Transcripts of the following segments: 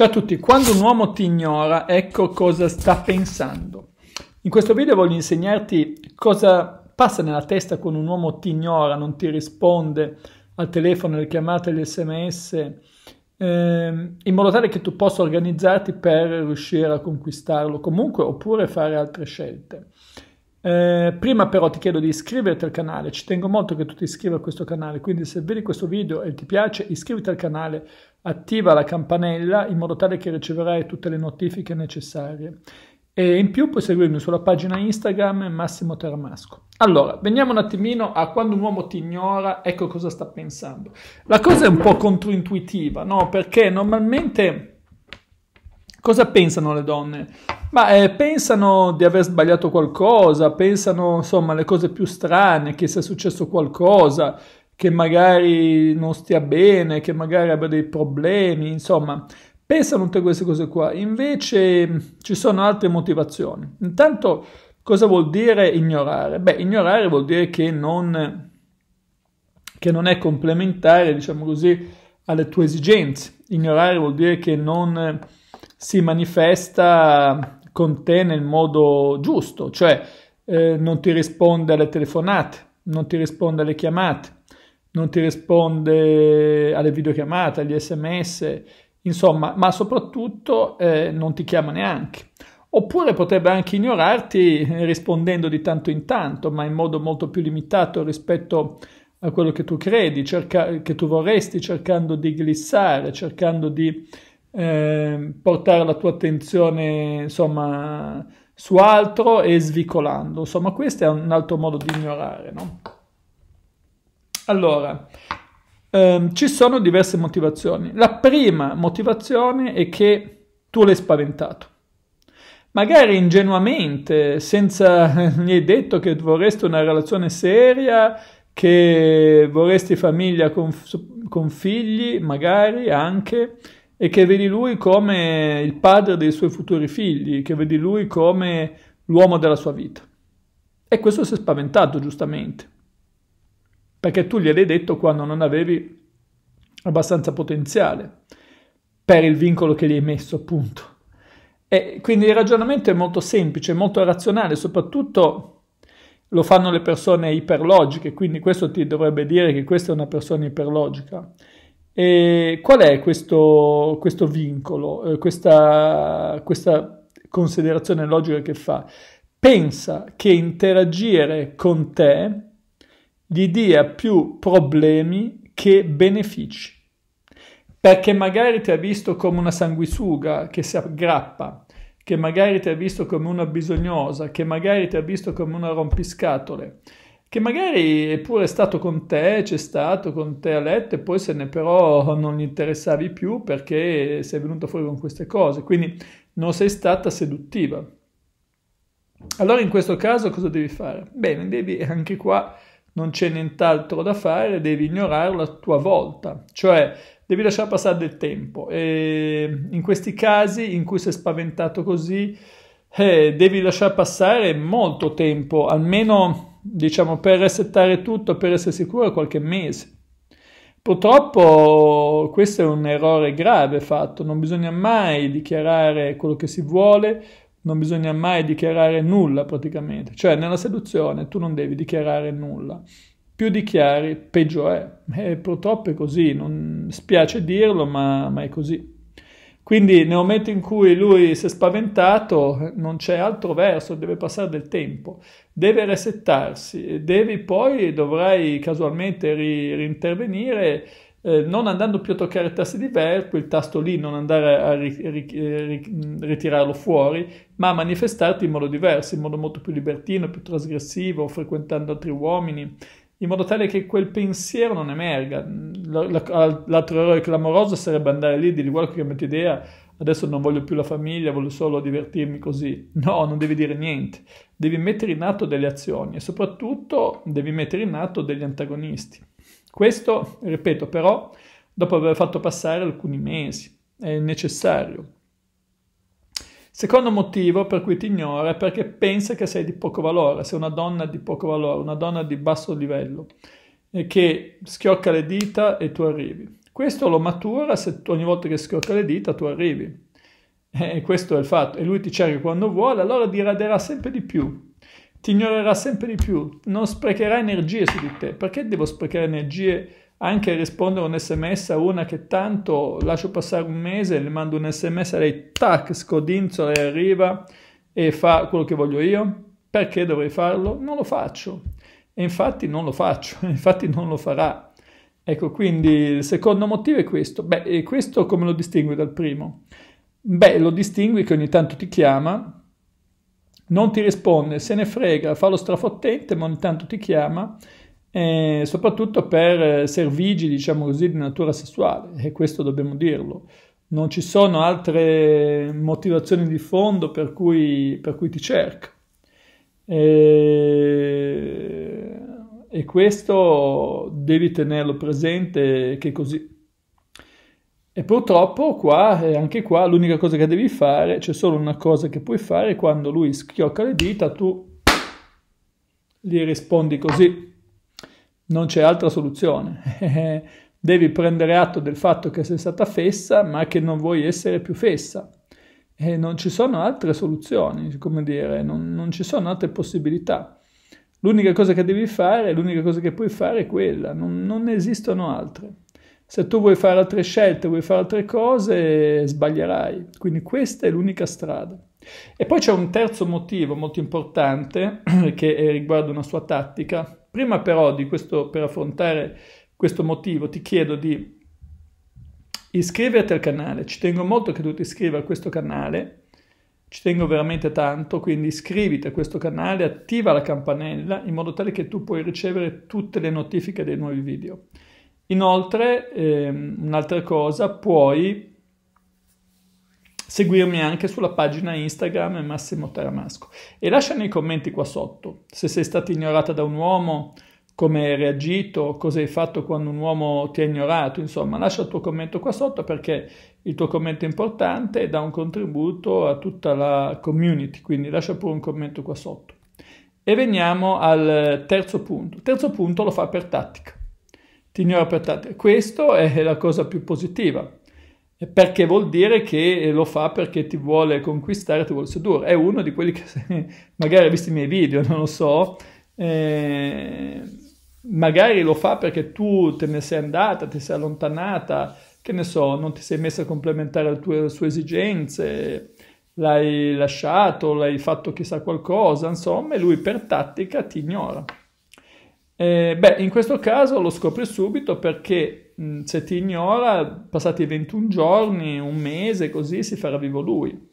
Ciao a tutti, quando un uomo ti ignora, ecco cosa sta pensando. In questo video voglio insegnarti cosa passa nella testa quando un uomo ti ignora, non ti risponde al telefono, alle chiamate, agli sms, ehm, in modo tale che tu possa organizzarti per riuscire a conquistarlo comunque oppure fare altre scelte. Eh, prima però ti chiedo di iscriverti al canale, ci tengo molto che tu ti iscrivi a questo canale, quindi se vedi questo video e ti piace iscriviti al canale, attiva la campanella in modo tale che riceverai tutte le notifiche necessarie. E in più puoi seguirmi sulla pagina Instagram Massimo Teramasco. Allora, veniamo un attimino a quando un uomo ti ignora, ecco cosa sta pensando. La cosa è un po' controintuitiva, no? Perché normalmente Cosa pensano le donne? Ma eh, pensano di aver sbagliato qualcosa, pensano insomma le cose più strane, che sia successo qualcosa, che magari non stia bene, che magari abbia dei problemi, insomma, pensano tutte queste cose qua. Invece mm, ci sono altre motivazioni. Intanto cosa vuol dire ignorare? Beh, ignorare vuol dire che non, che non è complementare, diciamo così, alle tue esigenze. Ignorare vuol dire che non si manifesta con te nel modo giusto, cioè eh, non ti risponde alle telefonate, non ti risponde alle chiamate, non ti risponde alle videochiamate, agli sms, insomma, ma soprattutto eh, non ti chiama neanche. Oppure potrebbe anche ignorarti rispondendo di tanto in tanto, ma in modo molto più limitato rispetto a quello che tu credi, cerca- che tu vorresti, cercando di glissare, cercando di Ehm, portare la tua attenzione insomma su altro e svicolando. Insomma, questo è un altro modo di ignorare, no? Allora, ehm, ci sono diverse motivazioni. La prima motivazione è che tu l'hai spaventato. Magari ingenuamente, senza gli hai detto che vorresti una relazione seria, che vorresti famiglia con, con figli, magari anche, e che vedi lui come il padre dei suoi futuri figli, che vedi lui come l'uomo della sua vita. E questo si è spaventato giustamente, perché tu gliel'hai detto quando non avevi abbastanza potenziale, per il vincolo che gli hai messo appunto. E quindi il ragionamento è molto semplice, molto razionale, soprattutto lo fanno le persone iperlogiche, quindi questo ti dovrebbe dire che questa è una persona iperlogica e qual è questo, questo vincolo, eh, questa, questa considerazione logica che fa? Pensa che interagire con te gli dia più problemi che benefici perché magari ti ha visto come una sanguisuga che si aggrappa, che magari ti ha visto come una bisognosa, che magari ti ha visto come una rompiscatole, che magari è pure stato con te, c'è stato con te a letto e poi se ne però non gli interessavi più perché sei venuto fuori con queste cose, quindi non sei stata seduttiva. Allora in questo caso cosa devi fare? Bene, devi anche qua non c'è nient'altro da fare, devi ignorarlo a tua volta, cioè devi lasciare passare del tempo e in questi casi in cui sei spaventato così eh, devi lasciare passare molto tempo, almeno diciamo, per resettare tutto, per essere sicuro, qualche mese. Purtroppo questo è un errore grave fatto, non bisogna mai dichiarare quello che si vuole, non bisogna mai dichiarare nulla praticamente, cioè nella seduzione tu non devi dichiarare nulla, più dichiari peggio è, e purtroppo è così, non spiace dirlo ma, ma è così. Quindi nel momento in cui lui si è spaventato non c'è altro verso, deve passare del tempo, deve resettarsi, devi poi, dovrai casualmente ri- rintervenire eh, non andando più a toccare i tasti di VER, quel tasto lì non andare a ri- ri- eh, ritirarlo fuori, ma manifestarti in modo diverso, in modo molto più libertino, più trasgressivo, frequentando altri uomini, in modo tale che quel pensiero non emerga. L'altro errore clamoroso sarebbe andare lì e dire guarda che metto idea, adesso non voglio più la famiglia, voglio solo divertirmi così. No, non devi dire niente, devi mettere in atto delle azioni e soprattutto devi mettere in atto degli antagonisti. Questo, ripeto, però, dopo aver fatto passare alcuni mesi, è necessario. Secondo motivo per cui ti ignora è perché pensa che sei di poco valore, sei una donna di poco valore, una donna di basso livello, eh, che schiocca le dita e tu arrivi. Questo lo matura se tu, ogni volta che schiocca le dita tu arrivi. Eh, e questo è il fatto. E lui ti cerca quando vuole, allora diraderà sempre di più, ti ignorerà sempre di più, non sprecherà energie su di te. Perché devo sprecare energie anche rispondere un sms a una che tanto lascio passare un mese, le mando un sms a lei, tac, scodinzola e arriva e fa quello che voglio io, perché dovrei farlo? Non lo faccio. E infatti non lo faccio, infatti non lo farà. Ecco, quindi il secondo motivo è questo. Beh, e questo come lo distingui dal primo? Beh, lo distingui che ogni tanto ti chiama, non ti risponde, se ne frega, fa lo strafottente, ma ogni tanto ti chiama eh, soprattutto per eh, servigi, diciamo così, di natura sessuale, e questo dobbiamo dirlo. Non ci sono altre motivazioni di fondo per cui, per cui ti cerca. E, e questo devi tenerlo presente che è così. E purtroppo qua, anche qua, l'unica cosa che devi fare, c'è solo una cosa che puoi fare, quando lui schiocca le dita, tu gli rispondi così non c'è altra soluzione. Devi prendere atto del fatto che sei stata fessa, ma che non vuoi essere più fessa. E non ci sono altre soluzioni, come dire, non, non ci sono altre possibilità. L'unica cosa che devi fare, l'unica cosa che puoi fare è quella, non, non esistono altre. Se tu vuoi fare altre scelte, vuoi fare altre cose, sbaglierai. Quindi questa è l'unica strada. E poi c'è un terzo motivo molto importante che riguarda una sua tattica, Prima però di questo, per affrontare questo motivo, ti chiedo di iscriverti al canale. Ci tengo molto che tu ti iscrivi a questo canale, ci tengo veramente tanto, quindi iscriviti a questo canale, attiva la campanella in modo tale che tu puoi ricevere tutte le notifiche dei nuovi video. Inoltre, ehm, un'altra cosa, puoi seguirmi anche sulla pagina Instagram Massimo Taramasco e lascia nei commenti qua sotto se sei stata ignorata da un uomo, come hai reagito, cosa hai fatto quando un uomo ti ha ignorato, insomma lascia il tuo commento qua sotto perché il tuo commento è importante e dà un contributo a tutta la community, quindi lascia pure un commento qua sotto. E veniamo al terzo punto. Il terzo punto lo fa per tattica. Ti ignora per tattica. Questa è la cosa più positiva perché vuol dire che eh, lo fa perché ti vuole conquistare, ti vuole sedurre. È uno di quelli che magari ha visto i miei video, non lo so, eh, magari lo fa perché tu te ne sei andata, ti sei allontanata, che ne so, non ti sei messa a complementare le tue, le sue esigenze, l'hai lasciato, l'hai fatto chissà qualcosa, insomma, e lui per tattica ti ignora. Eh, beh, in questo caso lo scopri subito perché Mm, se ti ignora, passati 21 giorni, un mese, così si farà vivo lui.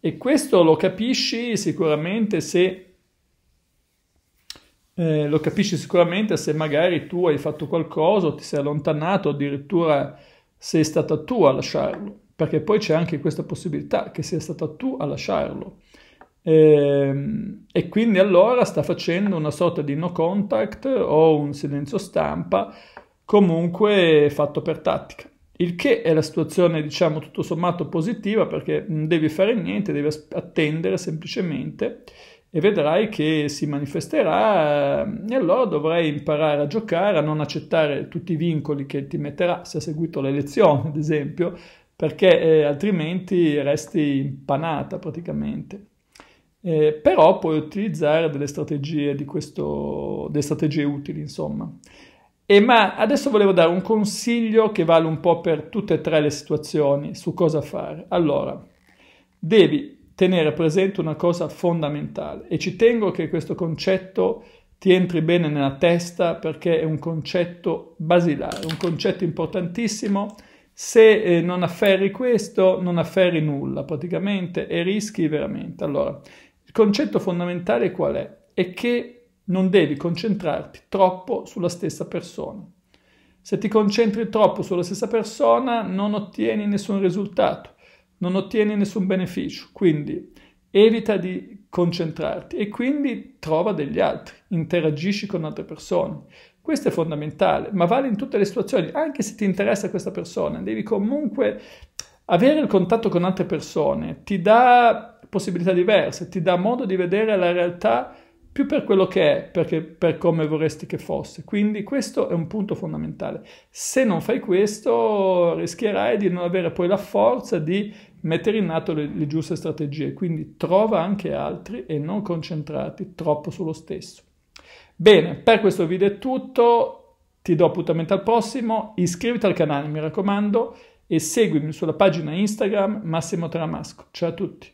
E questo lo capisci sicuramente se eh, lo capisci sicuramente se magari tu hai fatto qualcosa, ti sei allontanato, addirittura sei stata tu a lasciarlo, perché poi c'è anche questa possibilità che sia stata tu a lasciarlo. Eh, e quindi allora sta facendo una sorta di no contact o un silenzio stampa comunque fatto per tattica. Il che è la situazione, diciamo, tutto sommato positiva perché non devi fare niente, devi attendere semplicemente e vedrai che si manifesterà ehm, e allora dovrai imparare a giocare, a non accettare tutti i vincoli che ti metterà se hai seguito le lezioni, ad esempio, perché eh, altrimenti resti impanata praticamente. Eh, però puoi utilizzare delle strategie, di questo, delle strategie utili, insomma. E ma adesso volevo dare un consiglio che vale un po' per tutte e tre le situazioni su cosa fare. Allora, devi tenere presente una cosa fondamentale e ci tengo che questo concetto ti entri bene nella testa perché è un concetto basilare, un concetto importantissimo. Se eh, non afferri questo, non afferri nulla praticamente e rischi veramente. Allora, il concetto fondamentale qual è? È che non devi concentrarti troppo sulla stessa persona. Se ti concentri troppo sulla stessa persona non ottieni nessun risultato, non ottieni nessun beneficio, quindi evita di concentrarti e quindi trova degli altri, interagisci con altre persone. Questo è fondamentale, ma vale in tutte le situazioni, anche se ti interessa questa persona, devi comunque avere il contatto con altre persone, ti dà possibilità diverse, ti dà modo di vedere la realtà più per quello che è, perché per come vorresti che fosse. Quindi questo è un punto fondamentale. Se non fai questo, rischierai di non avere poi la forza di mettere in atto le, le giuste strategie. Quindi trova anche altri e non concentrati troppo sullo stesso. Bene, per questo video è tutto. Ti do appuntamento al prossimo, iscriviti al canale mi raccomando e seguimi sulla pagina Instagram Massimo Tramasco. Ciao a tutti!